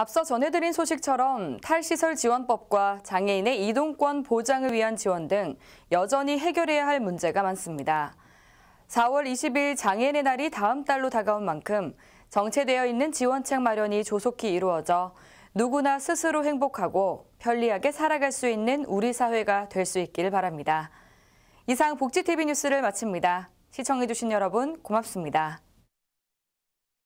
앞서 전해드린 소식처럼 탈시설 지원법과 장애인의 이동권 보장을 위한 지원 등 여전히 해결해야 할 문제가 많습니다. 4월 20일 장애인의 날이 다음 달로 다가온 만큼 정체되어 있는 지원책 마련이 조속히 이루어져 누구나 스스로 행복하고 편리하게 살아갈 수 있는 우리 사회가 될 수 있기를 바랍니다. 이상 복지TV 뉴스를 마칩니다. 시청해주신 여러분 고맙습니다.